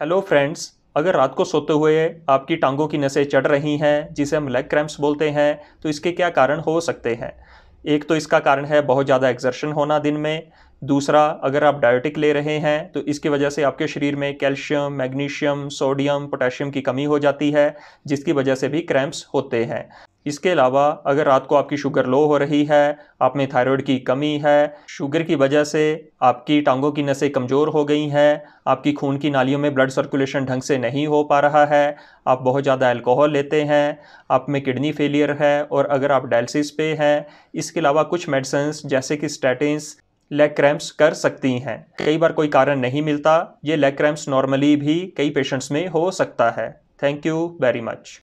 hello friends अगर रात को सोते हुए आपकी टांगों की नसें चढ़ रही हैं जिसे हम लेग क्रैम्प्स बोलते हैं तो इसके क्या कारण हो सकते हैं एक तो इसका कारण है बहुत ज़्यादा एक्सर्शन होना दिन में दूसरा अगर आप डायोटिक ले रहे हैं तो इसकी वजह से आपके शरीर में कैल्शियम मैग्नीशियम सोडियम पोटेशियम की कमी हो जाती है जिसकी वजह से भी क्रैम्प्स होते हैं इसके अलावा अगर रात को आपकी शुगर लो हो रही है आप में थायराइड की कमी है शुगर की वजह से आपकी टांगों की नसें कमज़ोर हो गई हैं आपकी खून की नालियों में ब्लड सर्कुलेशन ढंग से नहीं हो पा रहा है आप बहुत ज़्यादा अल्कोहल लेते हैं आप में किडनी फेलियर है और अगर आप डायलिसिस पे हैं इसके अलावा कुछ मेडिसन्स जैसे कि स्टैटिन्स लेग क्रैम्प्स कर सकती हैं कई बार कोई कारण नहीं मिलता ये लेग क्रैम्प्स नॉर्मली भी कई पेशेंट्स में हो सकता है थैंक यू वेरी मच